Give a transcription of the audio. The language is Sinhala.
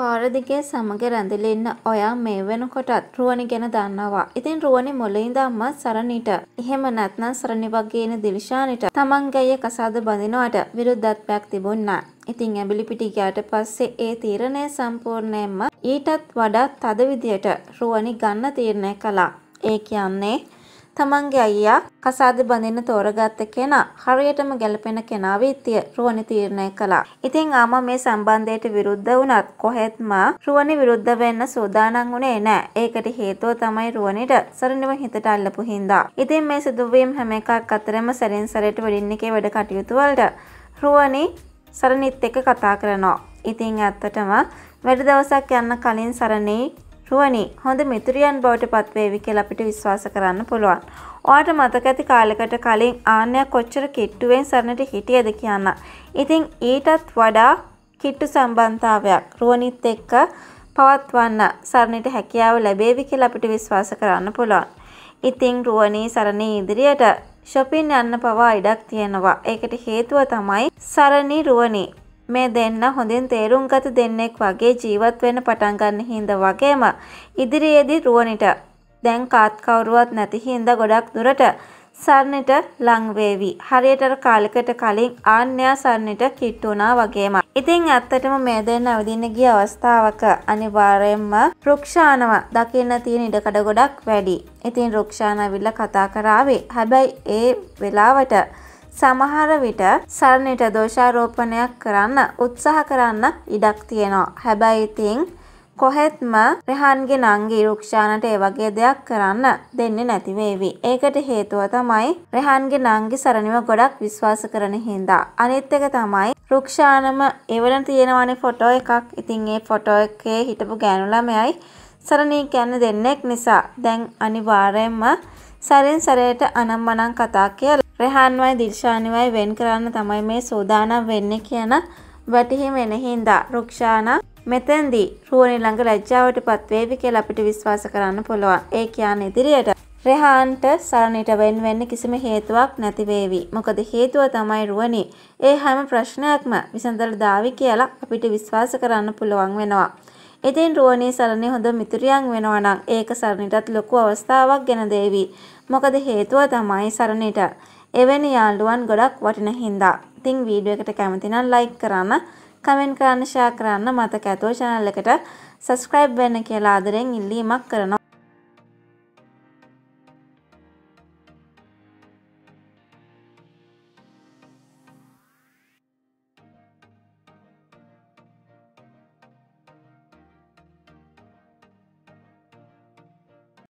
පාර දිගේ සමග රැඳිලෙන්න ඔයා මේ වෙනකොටත් රුවනි ගැන දන්නවා. ඉතින් රුවනි මුලින්දම්ම සරණිට. එහෙම නැත්නම් සරණි වගේන දිවිශානිට තමන්ගේය කසාද බඳිනවට විරුද්ධත්වයක් තිබුණා. ඉතින් ඇඹිලි පිටි ගියාට පස්සේ ඒ තීරණය සම්පූර්ණයෙන්ම ඊටත් වඩා තද විදියට රුවනි ගන්න තීරණය කළා. ඒ කියන්නේ තමන්ගේ අයියා කසාද බඳින්න තෝරගත්ත කෙනා හරියටම ගැලපෙන කෙනා විත්තිය රුවනි තීරණය කළා. ඉතින් ආමා මේ සම්බන්ධයට විරුද්ධ වුණත් කොහෙත්ම රුවනි විරුද්ධ වෙන්න සූදානම් වුණේ නැහැ. ඒකට හේතුව තමයි රුවනිට සරණිව හිතට අල්ලපු හින්දා. ඉතින් මේ සිදුවීම් හැම එකක් අතරම සැරින් සැරට වෙඩින් එකේ වැඩ කටයුතු වලට රුවනි සරණිත් එක්ක කතා කරනවා. ඉතින් ඇත්තටම වැඩ දවසක් යන්න කලින් සරණේ රුවනි හොඳ මිතුරියන් බවට පත්වේවි කියලා අපිට විශ්වාස කරන්න පුළුවන්. ඔයාට මතක ඇති කාලෙකට කලින් ආන්‍යයා කොච්චර කිට්ටුවෙන් සරණට හිටියද කියන්න. ඉතින් ඊටත් වඩා කිට්ටු සම්බන්ධතාවයක් රුවනිත් එක්ක පවත්වන්න සරණට හැකියාව ලැබේවි කියලා අපිට විශ්වාස කරන්න පුළුවන්. ඉතින් රුවනී සරණේ ඉදිරියට ෂොපින් යන්න පවා ඉඩක් තියෙනවා. ඒකට හේතුව තමයි සරණි රුවනී මේ දෙන්න හොඳින් තේරුම් ගත දෙන්නෙක් වගේ ජීවත් වෙන්න පටන් ගන්න හින්දා වගේම ඉදිරියේදී රුවණිට දැන් කාත් කවුරුවත් නැති හින්දා ගොඩක් දුරට සරණට ලං වේවි. හරියට කාලෙකට කලින් ආන්‍යා සරණට කිට් වුණා වගේම. ඉතින් ඇත්තටම මේ දෙන්න අවදින්න ගිය අවස්ථාවක අනිවාර්යයෙන්ම රුක්ෂානව දකින්න තියෙන ඉඩකඩ ගොඩක් වැඩි. ඉතින් රුක්ෂානවිල්ලා කතා කරාවේ. හැබැයි ඒ වෙලාවට සමහර විට සරණට දෝෂාරෝපණයක් කරන්න උත්සාහ කරන්න ඉඩක් තියෙනවා. හැබැයි ඉතින් කොහෙත්ම රෙහන්ගේ නංගී රුක්ෂානට ඒ වගේ දෙයක් කරන්න දෙන්නේ නැති වේවි. ඒකට හේතුව තමයි රෙහන්ගේ නංගි සරණිව ගොඩක් විශ්වාස කරන හින්දා. අනිත් එක තමයි රුක්ෂානම එවන තියෙනවනේ ෆොටෝ එකක්. ඉතින් ඒ ෆොටෝ එකේ හිටපු ගෑනු ළමයයි සරණී කියන්නේ දෙන්නෙක් නිසා දැන් අනිවාර්යයෙන්ම සරෙන් සරයට අනම්මනම් කතා කියලා රෙහන්වයි දිර්ශානිවයි වෙන් කරන්න තමයි මේ සෝදානම් වෙන්න කියන වැටහිම එනහින්දා රුක්ෂාණ මෙතැන්දී රුවනි ළඟ ලැජ්ජාවට පත්වේවි කියලා අපිට විශ්වාස කරන්න පුළුවන් ඒ කියන්න ඉදිරියට රෙහාන්ට සරණට වෙන් වෙන්න කිසිම හේතුවක් නැතිවේවි. මොකද හේතුව තමයි රුවනි. ඒ හැම ප්‍රශ්නයක්ම විසඳල දාවි කියලා අපිට විශ්වාස කරන්න පුළුවන් වෙනවා. ඉතින් රුවනි සරණි හොඳ මිතුරියන් වෙනවා නම් ඒක සරණටත් ලොකු අවස්ථාවක් ගෙන දේවි. මොකද හේතුව තමයි සරණට එවැනි යාළුවන් ගොඩක් වටින හින්දා. ඉතින් වීඩියෝ එකට කැමති නම් ලයික් කරන්න, කමෙන්ට් කරන්න, ෂෙයා කරන්න, මතක ඇතුව channel එකට subscribe වෙන්න කියලා ආදරෙන් ඉල්ලීමක් කරනවා.